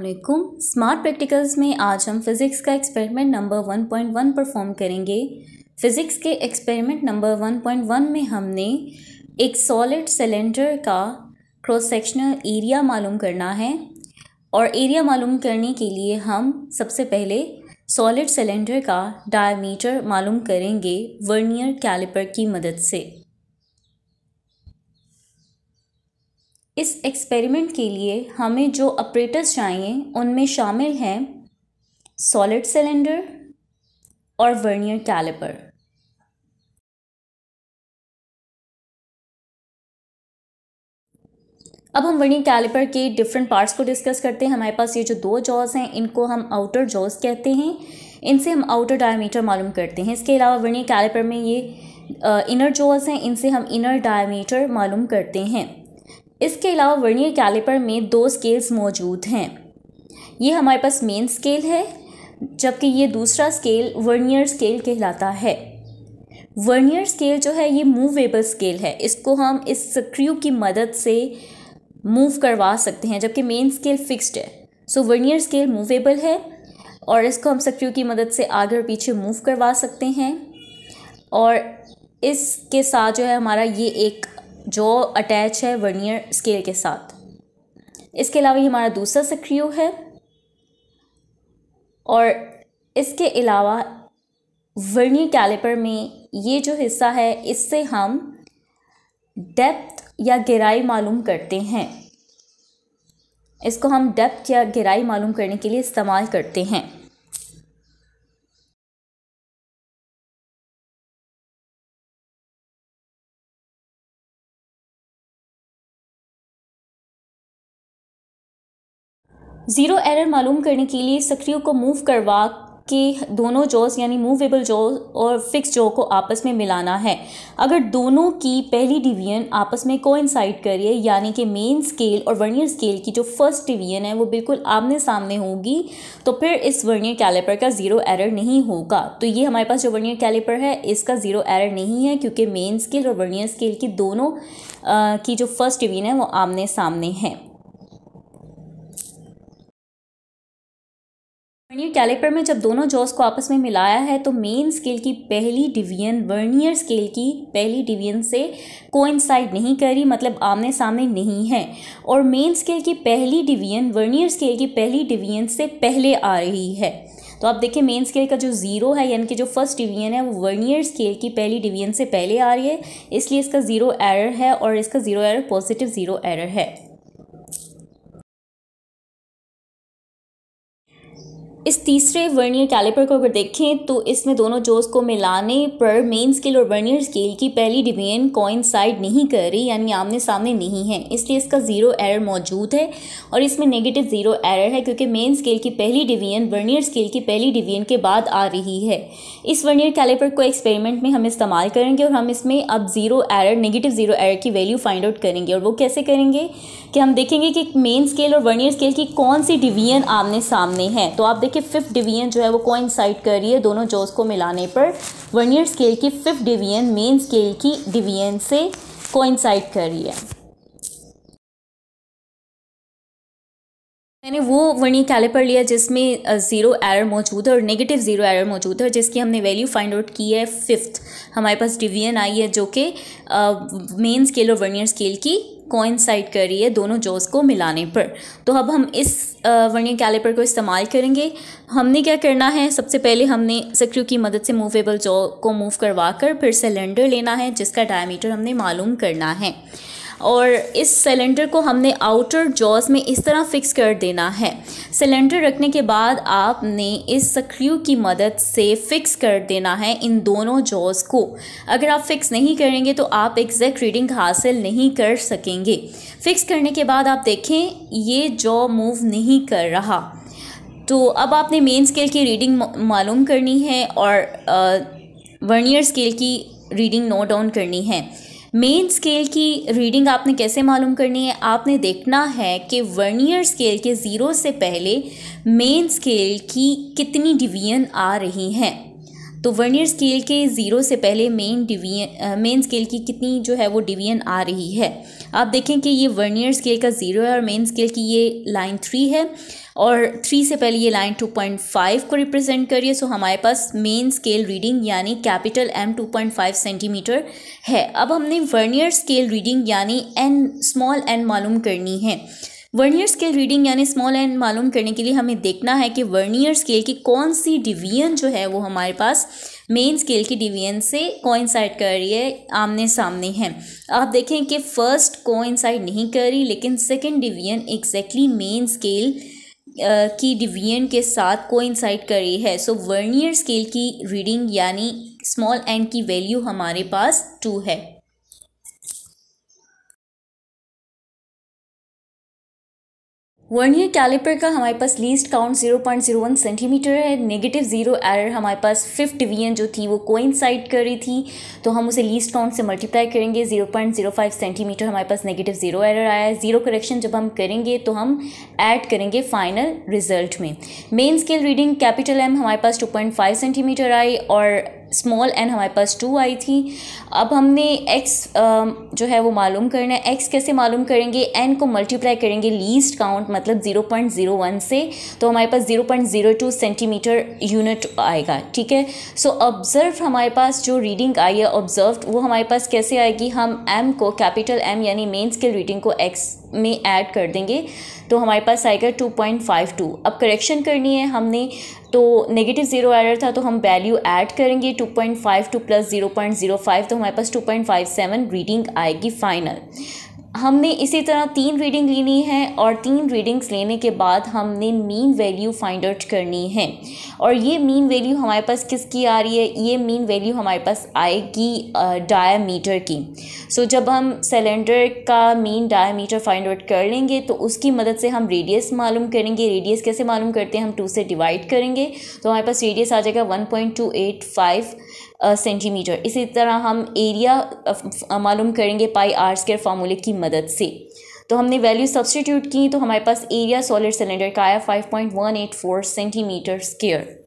अलकुम smart practicals में आज हम फिज़िक्स का एक्सपेरिमेंट नंबर 1.1 परफॉर्म करेंगे फिज़िक्स के एक्सपेरिमेंट नंबर 1.1 में हमने एक सॉलिड सिलेंडर का क्रॉस सेक्शनल एरिया मालूम करना है और एरिया मालूम करने के लिए हम सबसे पहले सॉलिड सिलेंडर का डायमीटर मालूम करेंगे वर्नियर कैलिपर की मदद से इस एक्सपेरिमेंट के लिए हमें जो अप्रेटर्स चाहिए उनमें शामिल हैं सॉलिड सिलेंडर और वर्नियर कैलिपर अब हम वर्नियर कैलिपर के डिफरेंट पार्ट्स को डिस्कस करते हैं हमारे पास ये जो दो जॉज हैं इनको हम आउटर जॉज कहते हैं इनसे हम आउटर डायमीटर मालूम करते हैं इसके अलावा वर्नियर कैलिपर में ये इनर जॉज हैं इनसे हम इनर डायमीटर मालूम करते हैं इसके अलावा वर्नियर कैलिपर में दो स्केल्स मौजूद हैं ये हमारे पास मेन स्केल है जबकि ये दूसरा स्केल वर्नियर स्केल कहलाता है वर्नियर स्केल जो है ये मूवेबल स्केल है इसको हम इस स्क्रू की मदद से मूव करवा सकते हैं जबकि मेन स्केल फिक्स्ड है सो वर्नियर स्केल मूवेबल है और इसको हम स्क्रू की मदद से आगे और पीछे मूव करवा सकते हैं और इसके साथ जो है हमारा ये एक जो अटैच है वर्नियर स्केल के साथ इसके अलावा ये हमारा दूसरा सक्रियो है और इसके अलावा वर्नियर कैलिपर में ये जो हिस्सा है इससे हम डेप्थ या गहराई मालूम करते हैं इसको हम डेप्थ या गहराई मालूम करने के लिए इस्तेमाल करते हैं ज़ीरो एरर मालूम करने के लिए सक्रिय को मूव करवा के दोनों जॉज यानी मूवेबल जॉ और फिक्स जॉ को आपस में मिलाना है अगर दोनों की पहली डिवीजन आपस में कोइंसाइड करिए यानी कि मेन स्केल और वर्नियर स्केल की जो फर्स्ट डिवीजन है वो बिल्कुल आमने सामने होगी तो फिर इस वर्नियर कैलिपर का ज़ीरो एरर नहीं होगा तो ये हमारे पास जो वर्नियर कैलिपर है इसका ज़ीरो एरर नहीं है क्योंकि मेन स्केल और वर्नियर स्केल की दोनों आ, की जो फर्स्ट डिवीजन है वो आमने सामने है कैलिपर में जब दोनों जॉस को आपस में मिलाया है तो मेन स्केल की पहली डिवीजन वर्नियर स्केल की पहली डिवीजन से कोइंसाइड नहीं करी मतलब आमने सामने नहीं है और मेन स्केल की पहली डिवीजन वर्नियर स्केल की पहली डिवीजन से पहले आ रही है तो आप देखिए मेन स्केल का जो ज़ीरो है यानी कि जो फर्स्ट डिवीजन है वो वर्नियर स्केल की पहली डिवीजन से पहले आ रही है इसलिए इसका ज़ीरो एरर है और इसका zero error positive zero error है इस तीसरे वर्नियर कैलिपर को अगर देखें तो इसमें दोनों जोस को मिलाने पर मेन स्केल और वर्नियर स्केल की पहली डिवीजन कॉइन साइड नहीं कर रही यानी आमने सामने नहीं है इसलिए इसका ज़ीरो एरर मौजूद है और इसमें नेगेटिव ज़ीरो एरर है क्योंकि मेन स्केल की पहली डिवीजन वर्नियर स्केल की पहली डिवीजन के बाद आ रही है इस वर्नियर कैलिपर को एक्सपेरिमेंट में हम इस्तेमाल करेंगे और हम इसमें अब zero error negative zero error की वैल्यू फाइंड आउट करेंगे और वो कैसे करेंगे कि हम देखेंगे कि मेन स्केल और वर्नियर स्केल की कौन सी डिवीजन आमने सामने है तो आप कि फिफ्थ डिवीजन जो है वो कॉइन साइड कर रही है दोनों जोस को मिलाने पर वर्नियर स्केल की फिफ्थ डिवीजन मेन स्केल की डिवीजन से कॉइन साइड कर रही है मैंने वो वर्नियर कैलिपर लिया जिसमें ज़ीरो एरर मौजूद है और नेगेटिव ज़ीरो एरर मौजूद है जिसकी हमने वैल्यू फाइंड आउट की है फिफ्थ हमारे पास डिवीजन आई है जो कि मेन स्केल और वर्नियर स्केल की कोइंसाइड कर रही है दोनों जोज को मिलाने पर तो अब हम इस वर्नियर कैलिपर को इस्तेमाल करेंगे हमने क्या करना है सबसे पहले हमने सक्रू की मदद से मूवेबल जॉ को मूव करवा कर फिर सिलेंडर लेना है जिसका डायमीटर हमने मालूम करना है और इस सिलेंडर को हमने आउटर जॉस में इस तरह फिक्स कर देना है सिलेंडर रखने के बाद आपने इस सक्रियो की मदद से फिक्स कर देना है इन दोनों जॉस को अगर आप फिक्स नहीं करेंगे तो आप एग्जैक्ट रीडिंग हासिल नहीं कर सकेंगे फिक्स करने के बाद आप देखें ये जॉ मूव नहीं कर रहा तो अब आपने मेन स्केल की रीडिंग मालूम करनी है और वर्नियर स्केल की रीडिंग नोट डाउन करनी है मेन स्केल की रीडिंग आपने कैसे मालूम करनी है आपने देखना है कि वर्नियर स्केल के ज़ीरो से पहले मेन स्केल की कितनी डिवीजन आ रही हैं तो वर्नियर स्केल के ज़ीरो से पहले मेन डिवीजन मेन स्केल की कितनी जो है वो डिवीजन आ रही है आप देखें कि ये वर्नियर स्केल का ज़ीरो है और मेन स्केल की ये लाइन थ्री है और थ्री से पहले ये लाइन टू पॉइंट फाइव को रिप्रेजेंट करिए सो हमारे पास मेन स्केल रीडिंग यानी capital M two point five centimetre है अब हमने वर्नियर स्केल रीडिंग यानी एन स्मॉल एन मालूम करनी है वर्नियर स्केल रीडिंग यानी स्मॉल एंड मालूम करने के लिए हमें देखना है कि वर्नियर स्केल की कौन सी डिवीजन जो है वो हमारे पास मेन स्केल की डिवीजन से कोइंसाइड कर रही है आमने सामने है आप देखें कि फर्स्ट कोइंसाइड नहीं कर रही लेकिन second division exactly main scale की डिवीजन के साथ कोइंसाइड कर रही है सो वर्नियर स्केल की रीडिंग यानी स्मॉल एंड की वैल्यू हमारे पास टू है वर्नियर कैलिपर का हमारे पास लीस्ट काउंट 0.01 सेंटीमीटर है नेगेटिव ज़ीरो एरर हमारे पास फिफ्थ डिवीजन जो थी वो कोइंसाइड कर रही थी तो हम उसे लीस्ट काउंट से मल्टीप्लाई करेंगे 0.05 सेंटीमीटर हमारे पास नेगेटिव ज़ीरो एरर आया है ज़ीरो करेक्शन जब हम करेंगे तो हम ऐड करेंगे फाइनल रिजल्ट में main scale reading capital M हमारे पास टू सेंटीमीटर आई और स्मॉल एन हमारे पास टू आई थी अब हमने एक्स um, जो है वो मालूम करना है एक्स कैसे मालूम करेंगे एन को मल्टीप्लाई करेंगे लीस्ट काउंट मतलब ज़ीरो पॉइंट ज़ीरो वन से तो हमारे पास zero point zero two centimetre unit आएगा ठीक है सो ऑब्ज़र्व हमारे पास जो रीडिंग आई है ऑब्ज़र्व वो हमारे पास कैसे आएगी हम एम को कैपिटल एम यानी मेन स्केल रीडिंग को एक्स में ऐड कर देंगे तो हमारे पास आएगा टू पॉइंट फाइव टू अब करेक्शन करनी है हमने तो नेगेटिव ज़ीरो एरर था तो हम वैल्यू ऐड करेंगे 2.5 टू प्लस 0.05 तो हमारे पास 2.57 रीडिंग आएगी फाइनल हमने इसी तरह तीन रीडिंग लेनी है और तीन रीडिंग्स लेने के बाद हमने मीन वैल्यू फाइंड आउट करनी है और ये मीन वैल्यू हमारे पास किसकी आ रही है ये मीन वैल्यू हमारे पास आएगी डायमीटर की सो so, जब हम सिलेंडर का मीन डायमीटर फाइंड आउट कर लेंगे तो उसकी मदद से हम रेडियस मालूम करेंगे रेडियस कैसे मालूम करते हैं हम टू से डिवाइड करेंगे तो हमारे पास रेडियस आ जाएगा one point two eight five centimetre इसी तरह हम एरिया मालूम करेंगे पाई आर स्केयर फार्मूले की मदद से तो हमने वैल्यू सब्सटीट्यूट की तो हमारे पास एरिया सॉलिड सिलेंडर का आया five point one eight four centimetre square